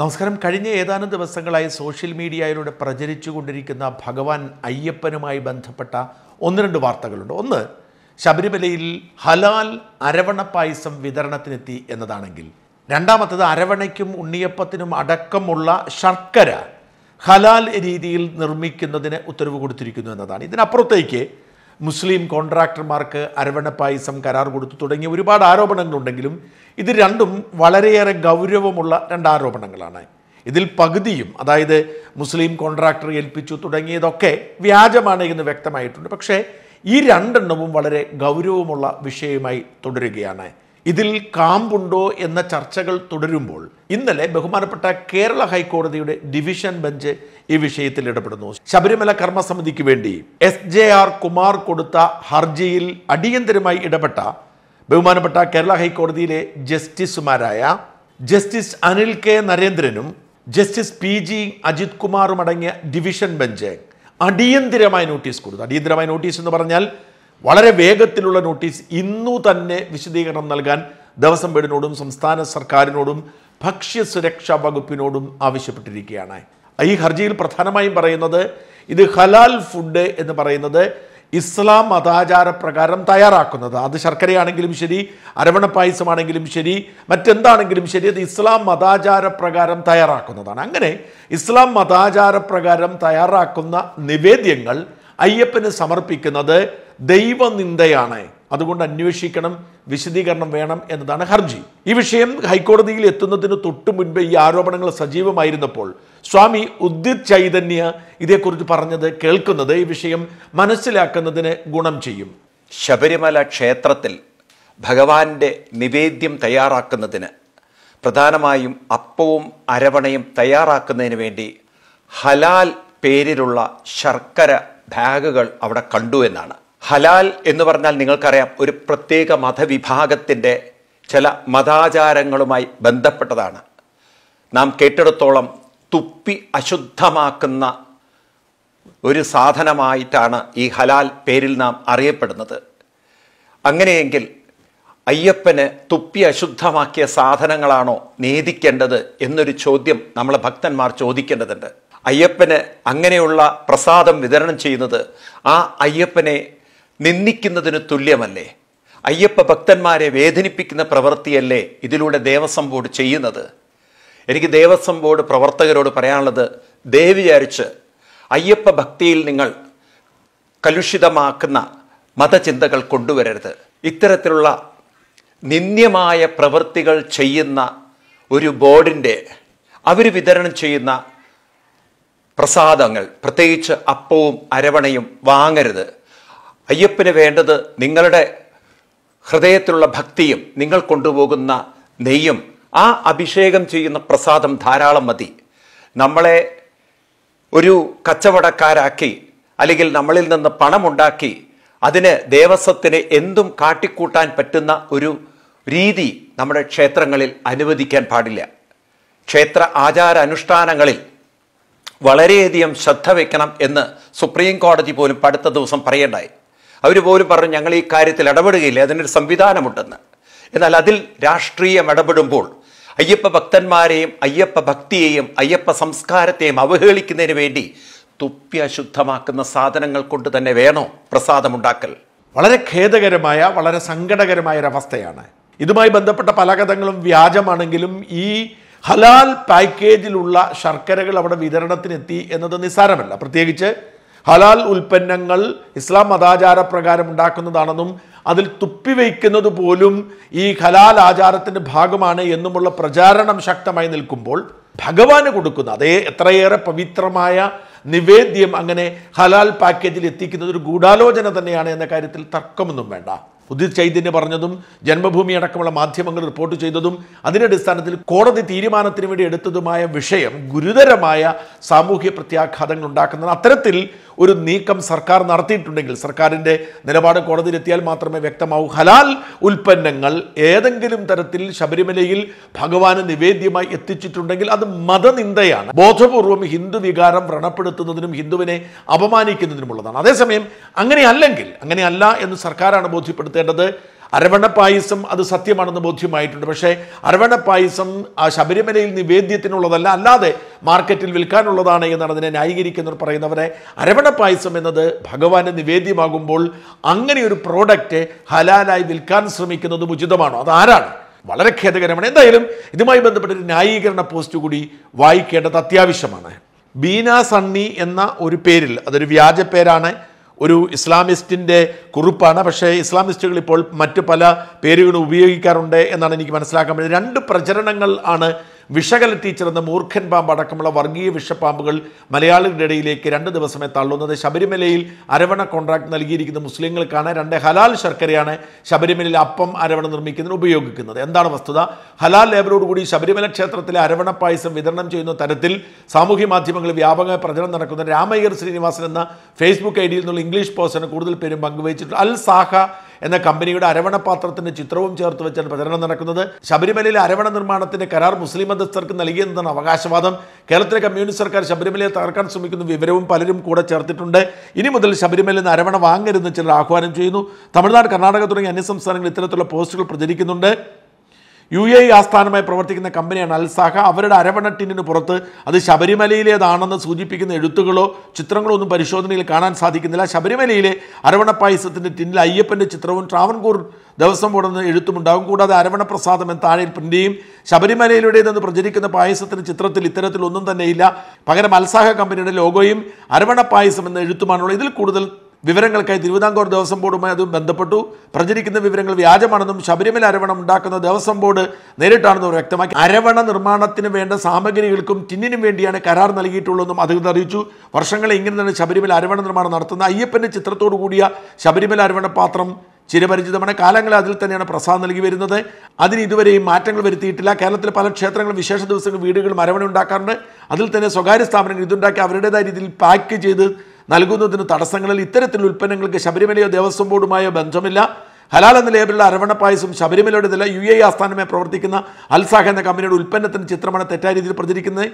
നമസ്കാരം കഴിഞ്ഞ ഏതാനും ദിവസങ്ങളായി സോഷ്യൽ മീഡിയയിലൂടെ പ്രചരിച്ചുകൊണ്ടിരിക്കുന്ന ഭഗവാൻ അയ്യപ്പനുമായി ബന്ധപ്പെട്ട ഒന്ന് രണ്ട് വാർത്തകളുണ്ട് ഒന്ന് ശബരിമലയിൽ ഹലാൽ അരവണ പായസം വിതരണത്തിനെത്തി എന്നതാണെങ്കിൽ രണ്ടാമത്തത് അരവണയ്ക്കും ഉണ്ണിയപ്പത്തിനും അടക്കമുള്ള ശർക്കര ഹലാൽ രീതിയിൽ നിർമ്മിക്കുന്നതിന് ഉത്തരവ് കൊടുത്തിരിക്കുന്നു എന്നതാണ് ഇതിനപ്പുറത്തേക്ക് മുസ്ലിം കോൺട്രാക്ടർമാർക്ക് പായസം കരാർ കൊടുത്തു തുടങ്ങിയ ഒരുപാട് ആരോപണങ്ങളുണ്ടെങ്കിലും ഇത് രണ്ടും വളരെയേറെ ഗൗരവമുള്ള രണ്ട് ആരോപണങ്ങളാണ് ഇതിൽ പകുതിയും അതായത് മുസ്ലിം കോൺട്രാക്ടർ ഏൽപ്പിച്ചു തുടങ്ങിയതൊക്കെ വ്യാജമാണ് എന്ന് വ്യക്തമായിട്ടുണ്ട് പക്ഷേ ഈ രണ്ടെണ്ണവും വളരെ ഗൗരവമുള്ള വിഷയമായി തുടരുകയാണ് ഇതിൽ കാമ്പുണ്ടോ എന്ന ചർച്ചകൾ തുടരുമ്പോൾ ഇന്നലെ ബഹുമാനപ്പെട്ട കേരള ഹൈക്കോടതിയുടെ ഡിവിഷൻ ബെഞ്ച് ഈ വിഷയത്തിൽ ഇടപെടുന്നു ശബരിമല കർമ്മസമിതിക്ക് വേണ്ടി എസ് ജെ ആർ കുമാർ കൊടുത്ത ഹർജിയിൽ അടിയന്തരമായി ഇടപെട്ട ബഹുമാനപ്പെട്ട കേരള ഹൈക്കോടതിയിലെ ജസ്റ്റിസുമാരായ ജസ്റ്റിസ് അനിൽ കെ നരേന്ദ്രനും ജസ്റ്റിസ് പി ജി അജിത് കുമാറും അടങ്ങിയ ഡിവിഷൻ ബെഞ്ച് അടിയന്തിരമായി നോട്ടീസ് കൊടുത്തു അടിയന്തിരമായി നോട്ടീസ് എന്ന് പറഞ്ഞാൽ വളരെ വേഗത്തിലുള്ള നോട്ടീസ് ഇന്നു തന്നെ വിശദീകരണം നൽകാൻ ദേവസ്വം ബോർഡിനോടും സംസ്ഥാന സർക്കാരിനോടും ഭക്ഷ്യസുരക്ഷാ വകുപ്പിനോടും ആവശ്യപ്പെട്ടിരിക്കുകയാണ് ഈ ഹർജിയിൽ പ്രധാനമായും പറയുന്നത് ഇത് ഹലാൽ ഫുഡ് എന്ന് പറയുന്നത് ഇസ്ലാം പ്രകാരം തയ്യാറാക്കുന്നത് അത് ശർക്കരയാണെങ്കിലും ശരി അരവണ പായസമാണെങ്കിലും ശരി മറ്റെന്താണെങ്കിലും ശരി അത് ഇസ്ലാം പ്രകാരം തയ്യാറാക്കുന്നതാണ് അങ്ങനെ ഇസ്ലാം പ്രകാരം തയ്യാറാക്കുന്ന നിവേദ്യങ്ങൾ അയ്യപ്പന് സമർപ്പിക്കുന്നത് ദൈവനിന്ദയാണ് അതുകൊണ്ട് അന്വേഷിക്കണം വിശദീകരണം വേണം എന്നതാണ് ഹർജി ഈ വിഷയം ഹൈക്കോടതിയിൽ എത്തുന്നതിന് തൊട്ടു മുൻപ് ഈ ആരോപണങ്ങൾ സജീവമായിരുന്നപ്പോൾ സ്വാമി ഉദ്ദിത് ചൈതന്യ ഇതേക്കുറിച്ച് പറഞ്ഞത് കേൾക്കുന്നത് ഈ വിഷയം മനസ്സിലാക്കുന്നതിന് ഗുണം ചെയ്യും ശബരിമല ക്ഷേത്രത്തിൽ ഭഗവാന്റെ നിവേദ്യം തയ്യാറാക്കുന്നതിന് പ്രധാനമായും അപ്പവും അരവണയും തയ്യാറാക്കുന്നതിന് വേണ്ടി ഹലാൽ പേരിലുള്ള ശർക്കര ബാഗുകൾ അവിടെ കണ്ടു എന്നാണ് ഹലാൽ എന്ന് പറഞ്ഞാൽ നിങ്ങൾക്കറിയാം ഒരു പ്രത്യേക മതവിഭാഗത്തിൻ്റെ ചില മതാചാരങ്ങളുമായി ബന്ധപ്പെട്ടതാണ് നാം കേട്ടിടത്തോളം തുപ്പി അശുദ്ധമാക്കുന്ന ഒരു സാധനമായിട്ടാണ് ഈ ഹലാൽ പേരിൽ നാം അറിയപ്പെടുന്നത് അങ്ങനെയെങ്കിൽ അയ്യപ്പന് തുപ്പി അശുദ്ധമാക്കിയ സാധനങ്ങളാണോ നേദിക്കേണ്ടത് എന്നൊരു ചോദ്യം നമ്മളെ ഭക്തന്മാർ ചോദിക്കേണ്ടതുണ്ട് അയ്യപ്പന് അങ്ങനെയുള്ള പ്രസാദം വിതരണം ചെയ്യുന്നത് ആ അയ്യപ്പനെ നിന്ദിക്കുന്നതിന് തുല്യമല്ലേ അയ്യപ്പ ഭക്തന്മാരെ വേദനിപ്പിക്കുന്ന പ്രവൃത്തിയല്ലേ ഇതിലൂടെ ദേവസ്വം ബോർഡ് ചെയ്യുന്നത് എനിക്ക് ദേവസ്വം ബോർഡ് പ്രവർത്തകരോട് പറയാനുള്ളത് ദേവി വിചാരിച്ച് അയ്യപ്പ ഭക്തിയിൽ നിങ്ങൾ കലുഷിതമാക്കുന്ന മതചിന്തകൾ കൊണ്ടുവരരുത് ഇത്തരത്തിലുള്ള നിന്ദ്യമായ പ്രവൃത്തികൾ ചെയ്യുന്ന ഒരു ബോർഡിൻ്റെ അവർ വിതരണം ചെയ്യുന്ന പ്രസാദങ്ങൾ പ്രത്യേകിച്ച് അപ്പവും അരവണയും വാങ്ങരുത് അയ്യപ്പന് വേണ്ടത് നിങ്ങളുടെ ഹൃദയത്തിലുള്ള ഭക്തിയും നിങ്ങൾ കൊണ്ടുപോകുന്ന നെയ്യും ആ അഭിഷേകം ചെയ്യുന്ന പ്രസാദം ധാരാളം മതി നമ്മളെ ഒരു കച്ചവടക്കാരാക്കി അല്ലെങ്കിൽ നമ്മളിൽ നിന്ന് പണമുണ്ടാക്കി അതിന് ദേവസ്വത്തിന് എന്തും കാട്ടിക്കൂട്ടാൻ പറ്റുന്ന ഒരു രീതി നമ്മുടെ ക്ഷേത്രങ്ങളിൽ അനുവദിക്കാൻ പാടില്ല ക്ഷേത്ര ആചാര അനുഷ്ഠാനങ്ങളിൽ വളരെയധികം ശ്രദ്ധ വയ്ക്കണം എന്ന് സുപ്രീം കോടതി പോലും അടുത്ത ദിവസം പറയേണ്ടായി അവർ പോലും പറഞ്ഞു ഞങ്ങൾ ഈ കാര്യത്തിൽ ഇടപെടുകയില്ല അതിനൊരു സംവിധാനമുണ്ടെന്ന് എന്നാൽ അതിൽ രാഷ്ട്രീയം ഇടപെടുമ്പോൾ അയ്യപ്പ ഭക്തന്മാരെയും അയ്യപ്പ ഭക്തിയെയും അയ്യപ്പ സംസ്കാരത്തെയും അവഹേളിക്കുന്നതിന് വേണ്ടി തുപ്പി അശുദ്ധമാക്കുന്ന സാധനങ്ങൾ കൊണ്ട് തന്നെ വേണോ പ്രസാദമുണ്ടാക്കൽ വളരെ ഖേദകരമായ വളരെ സങ്കടകരമായ ഒരവസ്ഥയാണ് ഇതുമായി ബന്ധപ്പെട്ട പല കഥങ്ങളും വ്യാജമാണെങ്കിലും ഈ ഹലാൽ പാക്കേജിലുള്ള ശർക്കരകൾ അവിടെ വിതരണത്തിനെത്തി എന്നത് നിസ്സാരമല്ല പ്രത്യേകിച്ച് ഹലാൽ ഉൽപ്പന്നങ്ങൾ ഇസ്ലാം മതാചാര പ്രകാരം ഉണ്ടാക്കുന്നതാണെന്നും അതിൽ തുപ്പിവയ്ക്കുന്നത് പോലും ഈ ഹലാൽ ആചാരത്തിൻ്റെ ഭാഗമാണ് എന്നുമുള്ള പ്രചാരണം ശക്തമായി നിൽക്കുമ്പോൾ ഭഗവാന് കൊടുക്കുന്ന അതേ എത്രയേറെ പവിത്രമായ നിവേദ്യം അങ്ങനെ ഹലാൽ പാക്കേജിൽ എത്തിക്കുന്നത് ഒരു ഗൂഢാലോചന തന്നെയാണ് എന്ന കാര്യത്തിൽ തർക്കമൊന്നും വേണ്ട പുതിയ ചൈതന്യം പറഞ്ഞതും ജന്മഭൂമി അടക്കമുള്ള മാധ്യമങ്ങൾ റിപ്പോർട്ട് ചെയ്തതും അതിൻ്റെ അടിസ്ഥാനത്തിൽ കോടതി തീരുമാനത്തിന് വേണ്ടി എടുത്തതുമായ വിഷയം ഗുരുതരമായ സാമൂഹ്യ പ്രത്യാഘാതങ്ങൾ ഉണ്ടാക്കുന്നത് അത്തരത്തിൽ ഒരു നീക്കം സർക്കാർ നടത്തിയിട്ടുണ്ടെങ്കിൽ സർക്കാരിൻ്റെ നിലപാട് കോടതിയിലെത്തിയാൽ മാത്രമേ വ്യക്തമാവൂ ഹലാൽ ഉൽപ്പന്നങ്ങൾ ഏതെങ്കിലും തരത്തിൽ ശബരിമലയിൽ ഭഗവാന് നിവേദ്യമായി എത്തിച്ചിട്ടുണ്ടെങ്കിൽ അത് മതനിന്ദയാണ് ബോധപൂർവം ഹിന്ദു വികാരം വ്രണപ്പെടുത്തുന്നതിനും ഹിന്ദുവിനെ അപമാനിക്കുന്നതിനുമുള്ളതാണ് അതേസമയം അങ്ങനെ അങ്ങനെയല്ല അങ്ങനെ അല്ല എന്ന് സർക്കാരാണ് ബോധ്യപ്പെടുത്തേണ്ടത് അരവണ പായസം അത് സത്യമാണെന്ന് ബോധ്യമായിട്ടുണ്ട് പക്ഷേ അരവണ പായസം ആ ശബരിമലയിൽ നിവേദ്യത്തിനുള്ളതല്ല അല്ലാതെ മാർക്കറ്റിൽ വിൽക്കാനുള്ളതാണ് എന്നാണ് അതിനെ ന്യായീകരിക്കുന്നവർ പറയുന്നവരെ അരവണ പായസം എന്നത് ഭഗവാന് നിവേദ്യമാകുമ്പോൾ അങ്ങനെ ഒരു പ്രോഡക്റ്റ് ഹലാലായി വിൽക്കാൻ ശ്രമിക്കുന്നത് ഉചിതമാണോ അതാരാണ് വളരെ ഖേദകരമാണ് എന്തായാലും ഇതുമായി ബന്ധപ്പെട്ട ഒരു ന്യായീകരണ പോസ്റ്റ് കൂടി വായിക്കേണ്ടത് അത്യാവശ്യമാണ് ബീന സണ്ണി എന്ന ഒരു പേരിൽ അതൊരു വ്യാജ പേരാണ് ഒരു ഇസ്ലാമിസ്റ്റിൻ്റെ കുറിപ്പാണ് പക്ഷേ ഇസ്ലാമിസ്റ്റുകൾ ഇപ്പോൾ മറ്റ് പല പേരുകളും ഉപയോഗിക്കാറുണ്ട് എന്നാണ് എനിക്ക് മനസ്സിലാക്കാൻ പറ്റുന്നത് രണ്ട് പ്രചരണങ്ങൾ ആണ് വിഷകല ടീച്ചർ എന്ന മൂർഖൻ പാമ്പ് അടക്കമുള്ള വർഗീയ വിഷപ്പാമ്പുകൾ മലയാളികളുടെ ഇടയിലേക്ക് രണ്ട് ദിവസമേ തള്ളുന്നത് ശബരിമലയിൽ അരവണ കോൺട്രാക്ട് നൽകിയിരിക്കുന്ന മുസ്ലിങ്ങൾക്കാണ് രണ്ട് ഹലാൽ ശർക്കരയാണ് ശബരിമലയിൽ അപ്പം അരവണ നിർമ്മിക്കുന്നതിന് ഉപയോഗിക്കുന്നത് എന്താണ് വസ്തുത ഹലാൽ കൂടി ശബരിമല ക്ഷേത്രത്തിലെ അരവണ പായസം വിതരണം ചെയ്യുന്ന തരത്തിൽ സാമൂഹ്യ മാധ്യമങ്ങളിൽ വ്യാപകമായ പ്രചരണം നടക്കുന്ന രാമയ്യർ ശ്രീനിവാസൻ എന്ന ഫേസ്ബുക്ക് ഐ ഡിയിൽ നിന്നുള്ള ഇംഗ്ലീഷ് പേഴ്സൺ കൂടുതൽ പേരും പങ്കുവച്ചിട്ടുണ്ട് അൽ സാഹ എന്ന കമ്പനിയുടെ അരവണ പാത്രത്തിന്റെ ചിത്രവും ചേർത്ത് വെച്ചാണ് പ്രചരണം നടക്കുന്നത് ശബരിമലയിലെ അരവണ നിർമ്മാണത്തിന്റെ കരാർ മുസ്ലിം മതസ്ഥർക്ക് നൽകിയെന്നാണ് അവകാശവാദം കേരളത്തിലെ കമ്മ്യൂണിസ്റ്റ് സർക്കാർ ശബരിമലയെ തകർക്കാൻ ശ്രമിക്കുന്ന വിവരവും പലരും കൂടെ ചേർത്തിട്ടുണ്ട് ഇനി മുതൽ ശബരിമലയിൽ നിന്ന് അരവണ വാങ്ങരുതെന്ന് ചിലർ ആഹ്വാനം ചെയ്യുന്നു തമിഴ്നാട് കർണാടക തുടങ്ങിയ അന്യ സംസ്ഥാനങ്ങളിൽ ഇത്തരത്തിലുള്ള പോസ്റ്റുകൾ പ്രചരിക്കുന്നുണ്ട് യു എ ആസ്ഥാനമായി പ്രവർത്തിക്കുന്ന കമ്പനിയാണ് അൽസാഹ അവരുടെ അരവണ ടിന്നിന് പുറത്ത് അത് ശബരിമലയിലേതാണെന്ന് സൂചിപ്പിക്കുന്ന എഴുത്തുകളോ ചിത്രങ്ങളോ ഒന്നും പരിശോധനയിൽ കാണാൻ സാധിക്കുന്നില്ല ശബരിമലയിലെ അരവണ പായസത്തിൻ്റെ ടിന്നിൽ അയ്യപ്പൻ്റെ ചിത്രവും ട്രാവൻകൂർ ദിവസം ഉടന്ന് എഴുത്തുമുണ്ടാകും കൂടാതെ അരവണ പ്രസാദം എന്ന താഴെ പ്രിൻ്റെയും ചെയ്യും ശബരിമലയിലൂടേതെന്ന് പ്രചരിക്കുന്ന പായസത്തിൻ്റെ ചിത്രത്തിൽ ഇത്തരത്തിൽ ഒന്നും തന്നെയില്ല പകരം അൽസാഹ കമ്പനിയുടെ ലോഗോയും അരവണ പായസം എന്ന എഴുത്തുമാണുള്ളത് ഇതിൽ കൂടുതൽ വിവരങ്ങൾക്കായി തിരുവിതാംകൂർ ദേവസ്വം ബോർഡുമായി അതും ബന്ധപ്പെട്ടു പ്രചരിക്കുന്ന വിവരങ്ങൾ വ്യാജമാണെന്നും ശബരിമല അരവണം ഉണ്ടാക്കുന്ന ദേവസ്വം ബോർഡ് നേരിട്ടാണെന്നും വ്യക്തമാക്കി അരവണ നിർമ്മാണത്തിന് വേണ്ട സാമഗ്രികൾക്കും ടിന്നിനും വേണ്ടിയാണ് കരാർ നൽകിയിട്ടുള്ളതെന്നും അധികൃതർ അറിയിച്ചു വർഷങ്ങളെ ഇങ്ങനെ തന്നെ ശബരിമല അരവണ നിർമ്മാണം നടത്തുന്ന അയ്യപ്പൻ്റെ ചിത്രത്തോടു കൂടിയ ശബരിമല അരവണ പാത്രം ചിരപരിചിതമാണ് കാലങ്ങളിൽ അതിൽ തന്നെയാണ് പ്രസാദം നൽകി വരുന്നത് അതിന് ഇതുവരെയും മാറ്റങ്ങൾ വരുത്തിയിട്ടില്ല കേരളത്തിലെ പല ക്ഷേത്രങ്ങളും വിശേഷ ദിവസങ്ങളിൽ വീടുകൾ അരവണ ഉണ്ടാക്കാറുണ്ട് അതിൽ തന്നെ സ്വകാര്യ സ്ഥാപനങ്ങൾ ഇതുണ്ടാക്കി അവരുടേതായ രീതിയിൽ പാക്ക് ചെയ്ത് നൽകുന്നതിന് തടസ്സങ്ങളിൽ ഇത്തരത്തിൽ ഉൽപ്പന്നങ്ങൾക്ക് ശബരിമലയോ ദേവസ്വം ബോർഡുമായോ ബന്ധമില്ല ഹലാൽ എന്ന ലേബലുള്ള അരവണ പായസും ശബരിമലയുടെ നില യു എ ആസ്ഥാനമായി പ്രവർത്തിക്കുന്ന അൽസാഹ എന്ന കമ്പനിയുടെ ഉൽപ്പന്നത്തിന് ചിത്രമാണ് തെറ്റായ രീതിയിൽ പ്രചരിക്കുന്നത്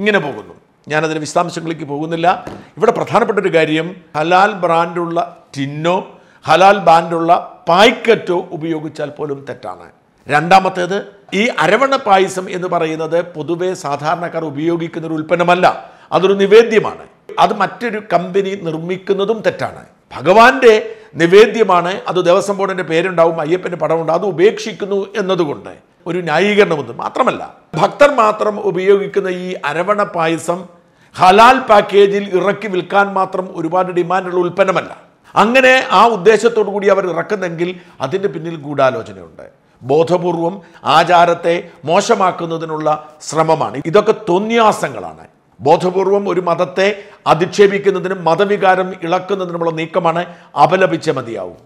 ഇങ്ങനെ പോകുന്നു ഞാനതിന് വിശദാംശങ്ങളിലേക്ക് പോകുന്നില്ല ഇവിടെ പ്രധാനപ്പെട്ട ഒരു കാര്യം ഹലാൽ ബ്രാൻഡുള്ള ടിന്നോ ഹലാൽ ബ്രാൻഡുള്ള പായ്ക്കറ്റോ ഉപയോഗിച്ചാൽ പോലും തെറ്റാണ് രണ്ടാമത്തേത് ഈ അരവണ പായസം എന്ന് പറയുന്നത് പൊതുവെ സാധാരണക്കാർ ഉപയോഗിക്കുന്ന ഒരു ഉൽപ്പന്നമല്ല അതൊരു നിവേദ്യമാണ് അത് മറ്റൊരു കമ്പനി നിർമ്മിക്കുന്നതും തെറ്റാണ് ഭഗവാന്റെ നിവേദ്യമാണ് അത് ദേവസ്വം ബോർഡിൻ്റെ പേരുണ്ടാവും അയ്യപ്പൻ്റെ പടമുണ്ട് അത് ഉപേക്ഷിക്കുന്നു എന്നതുകൊണ്ട് ഒരു ന്യായീകരണമൊന്നും മാത്രമല്ല ഭക്തർ മാത്രം ഉപയോഗിക്കുന്ന ഈ അരവണ പായസം ഹലാൽ പാക്കേജിൽ ഇറക്കി വിൽക്കാൻ മാത്രം ഒരുപാട് ഡിമാൻഡുള്ള ഉൽപ്പന്നമല്ല അങ്ങനെ ആ ഉദ്ദേശത്തോടു കൂടി അവർ ഇറക്കുന്നെങ്കിൽ അതിൻ്റെ പിന്നിൽ ഗൂഢാലോചനയുണ്ട് ബോധപൂർവം ആചാരത്തെ മോശമാക്കുന്നതിനുള്ള ശ്രമമാണ് ഇതൊക്കെ തൊന്യാസങ്ങളാണ് ബോധപൂർവം ഒരു മതത്തെ അധിക്ഷേപിക്കുന്നതിനും മതവികാരം ഇളക്കുന്നതിനുമുള്ള നീക്കമാണ് അപലപിച്ച മതിയാവും